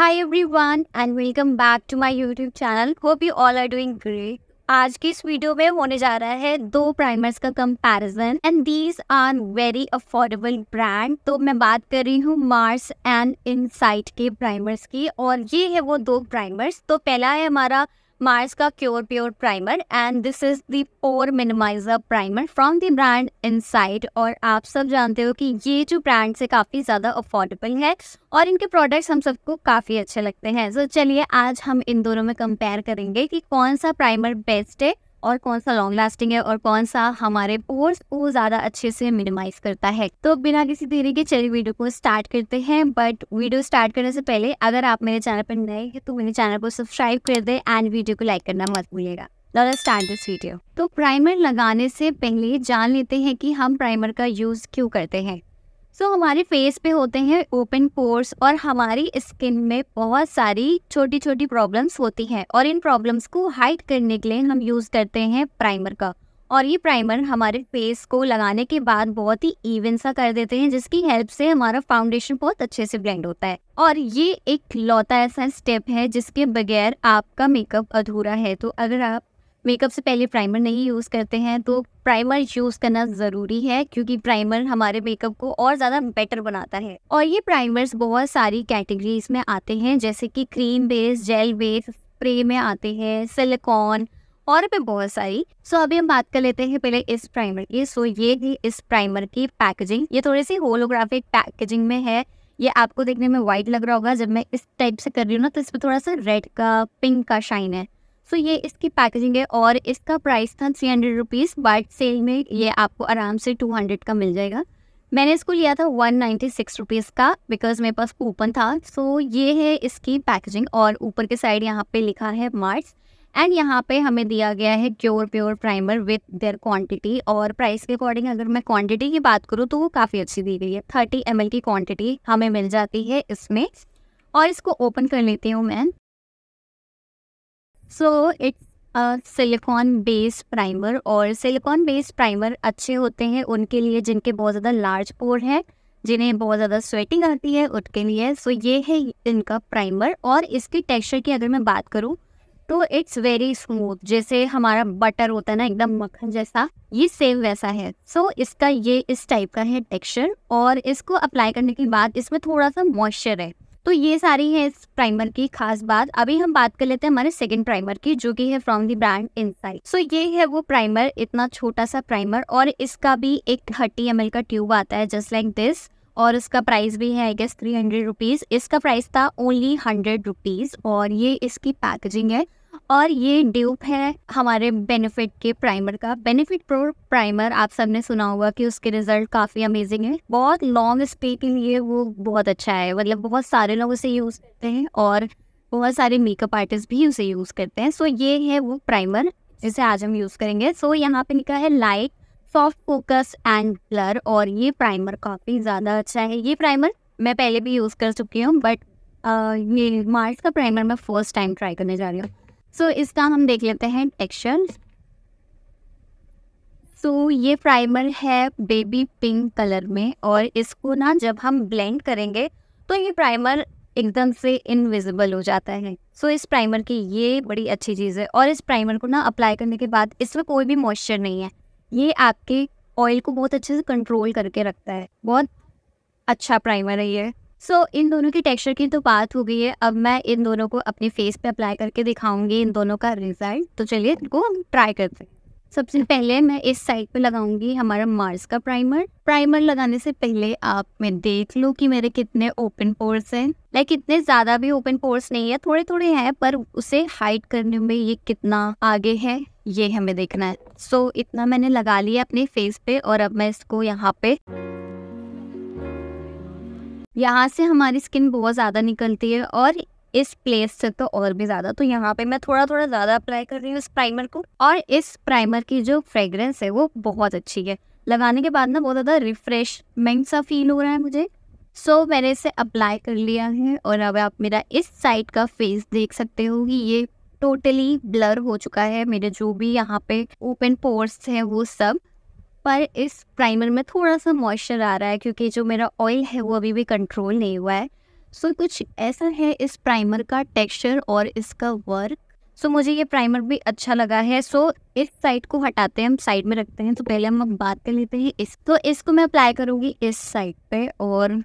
hi everyone and welcome back to my YouTube channel hope you all are doing great आज की इस video में होने जा रहा है दो प्राइमर्स का comparison and these are very affordable brand तो मैं बात कर रही हूँ मार्स एंड इनसाइट के प्राइमर्स की और ये है वो दो प्राइमर्स तो पहला है हमारा Mars का Cure Pure Primer and this is the Pore Minimizer Primer from the brand Insight और आप सब जानते हो कि ये जो ब्रांड से काफ़ी ज़्यादा अफोर्डेबल है और इनके प्रोडक्ट्स हम सबको काफ़ी अच्छे लगते हैं तो so, चलिए आज हम इन दोनों में कंपेयर करेंगे कि कौन सा प्राइमर बेस्ट है और कौन सा लॉन्ग लास्टिंग है और कौन सा हमारे पोर्स को ज़्यादा अच्छे से मिनिमाइज करता है तो बिना किसी देरी के चलिए वीडियो को स्टार्ट करते हैं बट वीडियो स्टार्ट करने से पहले अगर आप मेरे चैनल पर नए हैं तो मेरे चैनल को सब्सक्राइब कर दे एंड वीडियो को लाइक करना मत भूलिएगा स्टार्ट दिस वीडियो तो प्राइमर लगाने से पहले जान लेते हैं कि हम प्राइमर का यूज़ क्यों करते हैं सो तो so, हमारे फेस पे होते हैं ओपन पोर्स और हमारी स्किन में बहुत सारी छोटी छोटी प्रॉब्लम्स होती हैं और इन प्रॉब्लम्स को हाइड करने के लिए हम यूज़ करते हैं प्राइमर का और ये प्राइमर हमारे फेस को लगाने के बाद बहुत ही इवन सा कर देते हैं जिसकी हेल्प से हमारा फाउंडेशन बहुत अच्छे से ब्लेंड होता है और ये एक लौता ऐसा स्टेप है जिसके बगैर आपका मेकअप अधूरा है तो अगर आप मेकअप से पहले प्राइमर नहीं यूज़ करते हैं तो प्राइमर यूज़ करना ज़रूरी है क्योंकि प्राइमर हमारे मेकअप को और ज़्यादा बेटर बनाता है और ये प्राइमर्स बहुत सारी कैटेगरीज में आते हैं जैसे कि cream base gel base spray में आते हैं सिलिकॉन और भी बहुत सारी सो so, अभी हम बात कर लेते हैं पहले इस प्राइमर की सो so, ये थी इस प्राइमर की पैकेजिंग ये थोड़ी सी होलोग्राफिक पैकेजिंग में है ये आपको देखने में व्हाइट लग रहा होगा जब मैं इस टाइप से कर रही हूँ ना तो इसमें थोड़ा सा रेड का पिंक का शाइन है सो तो so, ये इसकी पैकेजिंग है और इसका प्राइस था three hundred rupees but sale में ये आपको आराम से टू हंड्रेड का मिल जाएगा मैंने इसको लिया था वन नाइन्टी सिक्स रुपीज़ का बिकॉज मेरे पास कूपन था सो so, ये है इसकी पैकेजिंग और ऊपर के साइड यहाँ पे लिखा है मार्च एंड यहाँ पे हमें दिया गया है cure pure primer with their quantity और प्राइस के अकॉर्डिंग अगर मैं क्वांटिटी की बात करूँ तो वो काफ़ी अच्छी दी गई है थर्टी एम की क्वांटिटी हमें मिल जाती है इसमें और इसको ओपन कर लेती हूँ मैं so it's silicone based primer और सिलिकॉन बेस्ड प्राइमर अच्छे होते हैं उनके लिए जिनके बहुत ज़्यादा लार्ज पोर हैं जिन्हें बहुत ज़्यादा स्वेटिंग आती है उनके लिए सो so, ये है इनका प्राइमर और इसके टेक्सचर की अगर मैं बात करूँ तो इट्स वेरी स्मूथ जैसे हमारा बटर होता है ना एकदम मक्खन जैसा ये सेम वैसा है सो so, इसका ये इस टाइप का है टेक्सचर और इसको अप्लाई करने के बाद इसमें थोड़ा सा मॉइस्चर है तो ये सारी है इस प्राइमर की खास बात अभी हम बात कर लेते हैं हमारे सेकेंड प्राइमर की जो कि है from the brand Insight so ये है वो प्राइमर इतना छोटा सा प्राइमर और इसका भी एक थर्टी एम का ट्यूब आता है जस्ट लाइक दिस और इसका प्राइस भी है I guess three hundred rupees इसका प्राइस था ओनली हंड्रेड रुपीज़ और ये इसकी पैकेजिंग है और ये ड्यूप है हमारे बेनिफिट के प्राइमर का बेनिफिट प्रो प्राइमर आप सबने सुना होगा कि उसके रिजल्ट काफ़ी अमेजिंग है बहुत लॉन्ग स्टे के लिए वो बहुत अच्छा है मतलब बहुत सारे लोग उसे यूज़ करते हैं और बहुत सारे मेकअप आर्टिस्ट भी उसे यूज़ करते हैं सो ये है वो प्राइमर जिसे आज हम यूज़ करेंगे सो यहाँ पे लिखा है light soft focus and blur और ये प्राइमर काफ़ी ज़्यादा अच्छा है ये प्राइमर मैं पहले भी यूज़ कर चुकी हूँ बट ये मार्च का प्राइमर मैं फ़र्स्ट टाइम ट्राई करने जा रही हूँ सो so, इसका हम देख लेते हैं टेक्सचर सो so, ये प्राइमर है बेबी पिंक कलर में और इसको ना जब हम ब्लेंड करेंगे तो ये प्राइमर एकदम से इनविजिबल हो जाता है सो so, इस प्राइमर की ये बड़ी अच्छी चीज़ है और इस प्राइमर को ना अप्लाई करने के बाद इसमें कोई भी मॉइस्चर नहीं है ये आपके ऑयल को बहुत अच्छे से कंट्रोल करके रखता है बहुत अच्छा प्राइमर है ये सो so, इन दोनों की टेक्सचर की तो बात हो गई है अब मैं इन दोनों को अपने फेस पे अप्लाई करके दिखाऊंगी इन दोनों का रिजल्ट तो चलिए इनको ट्राई करते हैं सबसे पहले मैं इस साइड पे लगाऊंगी हमारा मार्स का प्राइमर प्राइमर लगाने से पहले आप मैं देख लूँ कि मेरे कितने ओपन पोर्स हैं लाइक इतने ज्यादा भी ओपन पोर्स नहीं है थोड़े थोड़े हैं पर उसे हाइड करने में ये कितना आगे है ये हमें देखना है सो so, इतना मैंने लगा लिया अपने फेस पे और अब मैं इसको यहाँ पे यहाँ से हमारी स्किन बहुत ज़्यादा निकलती है और इस प्लेस से तो और भी ज़्यादा तो यहाँ पे मैं थोड़ा थोड़ा ज़्यादा अप्लाई कर रही हूँ इस प्राइमर को और इस प्राइमर की जो फ्रेगरेंस है वो बहुत अच्छी है लगाने के बाद ना बहुत ज़्यादा रिफ्रेशमेंट सा फील हो रहा है मुझे सो so, मैंने इसे अप्लाई कर लिया है और अब आप मेरा इस साइड का फेस देख सकते हो कि ये टोटली ब्लर हो चुका है मेरे जो भी यहाँ पे ओपन पोर्स हैं वो सब पर इस प्राइमर में थोड़ा सा मॉइस्चर आ रहा है क्योंकि जो मेरा ऑयल है वो अभी भी कंट्रोल नहीं हुआ है सो so, कुछ ऐसा है इस प्राइमर का टेक्सचर और इसका वर्क सो so, मुझे ये प्राइमर भी अच्छा लगा है सो so, इस साइड को हटाते हैं हम साइड में रखते हैं तो पहले हम बात कर लेते हैं इस तो इसको मैं अप्लाई करूँगी इस साइड पे और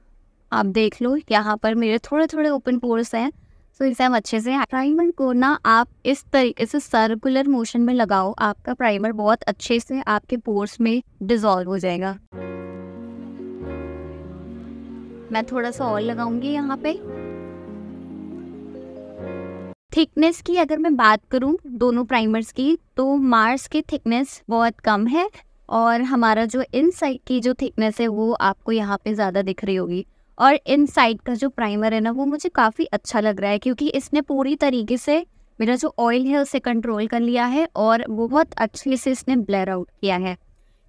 आप देख लो यहाँ पर मेरे थोड़े थोड़े ओपन पोर्स हैं सो so, एग्जाम अच्छे से प्राइमर को ना आप इस तरीके से सर्कुलर मोशन में लगाओ आपका प्राइमर बहुत अच्छे से आपके पोर्स में डिजोल्व हो जाएगा मैं थोड़ा सा और लगाऊंगी यहाँ पे थिकनेस की अगर मैं बात करूँ दोनों प्राइमर्स की तो मार्स की थिकनेस बहुत कम है और हमारा जो इन साइड की जो थिकनेस है वो आपको यहाँ पे ज़्यादा दिख रही होगी और इन साइड का जो प्राइमर है ना वो मुझे काफ़ी अच्छा लग रहा है क्योंकि इसने पूरी तरीके से मेरा जो ऑयल है उसे कंट्रोल कर लिया है और बहुत अच्छे से इसने ब्लर आउट किया है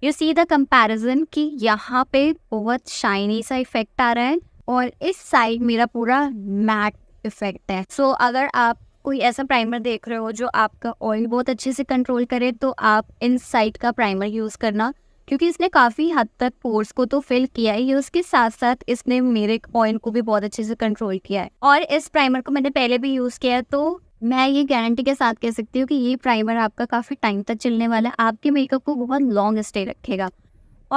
यू सी द कंपैरिजन कि यहाँ पे बहुत शाइनी सा इफेक्ट आ रहा है और इस साइड मेरा पूरा मैट इफेक्ट है सो so, अगर आप कोई ऐसा प्राइमर देख रहे हो जो आपका ऑयल बहुत अच्छे से कंट्रोल करे तो आप इन साइड का प्राइमर यूज़ करना क्योंकि इसने काफ़ी हद तक पोर्स को तो फिल किया ही उसके साथ साथ इसने मेरे ऑयल को भी बहुत अच्छे से कंट्रोल किया है और इस प्राइमर को मैंने पहले भी यूज़ किया तो मैं ये गारंटी के साथ कह सकती हूँ कि ये प्राइमर आपका काफ़ी टाइम तक चलने वाला है आपके मेकअप को बहुत लॉन्ग स्टे रखेगा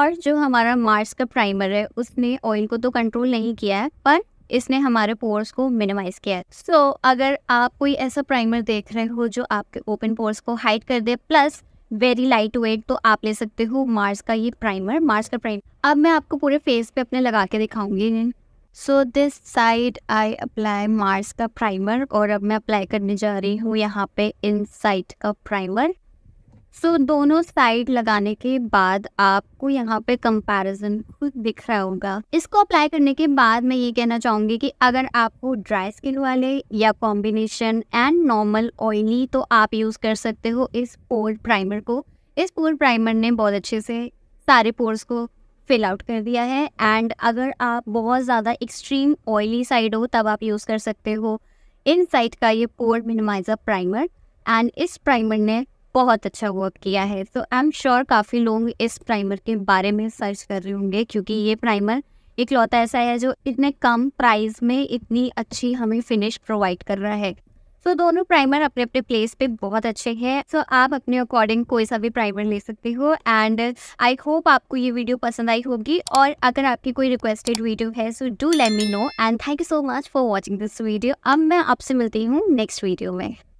और जो हमारा मार्स का प्राइमर है उसने ऑयल को तो कंट्रोल नहीं किया है पर इसने हमारे पोर्स को मिनिमाइज किया है सो so, अगर आप कोई ऐसा प्राइमर देख रहे हो जो आपके ओपन पोर्स को हाइड कर दे प्लस वेरी लाइट वेट तो आप ले सकते हो मार्स का ये प्राइमर मार्स का प्राइमर अब मैं आपको पूरे फेस पे अपने लगा के दिखाऊंगी so this side I apply Mars का प्राइमर और अब मैं अप्लाई करने जा रही हूँ यहाँ पे इन साइड का प्राइमर सो so, दोनों साइड लगाने के बाद आपको यहाँ पे कंपैरिजन खुद दिख रहा होगा इसको अप्लाई करने के बाद मैं ये कहना चाहूँगी कि अगर आपको ड्राई स्किन वाले या कॉम्बिनेशन एंड नॉर्मल ऑयली तो आप यूज़ कर सकते हो इस पोर प्राइमर को इस पोर प्राइमर ने बहुत अच्छे से सारे पोर्स को फिल आउट कर दिया है एंड अगर आप बहुत ज़्यादा एक्सट्रीम ऑयली साइड हो तब आप यूज़ कर सकते हो इन साइड का ये पोर मिनिमाइजर प्राइमर एंड इस प्राइमर ने बहुत अच्छा वर्क किया है तो आई एम श्योर काफ़ी लोग इस प्राइमर के बारे में सर्च कर रहे होंगे क्योंकि ये प्राइमर एक लौता ऐसा है जो इतने कम प्राइस में इतनी अच्छी हमें फिनिश प्रोवाइड कर रहा है सो तो so, दोनों प्राइमर अपने अपने प्लेस पे बहुत अच्छे हैं सो तो so, आप अपने अकॉर्डिंग कोई सा भी प्राइमर ले सकते हो एंड आई होप आपको ये वीडियो पसंद आई होगी और अगर आपकी कोई रिक्वेस्टेड वीडियो है so do let me know and thank you so much for watching this video अब मैं आपसे मिलती हूँ नेक्स्ट वीडियो में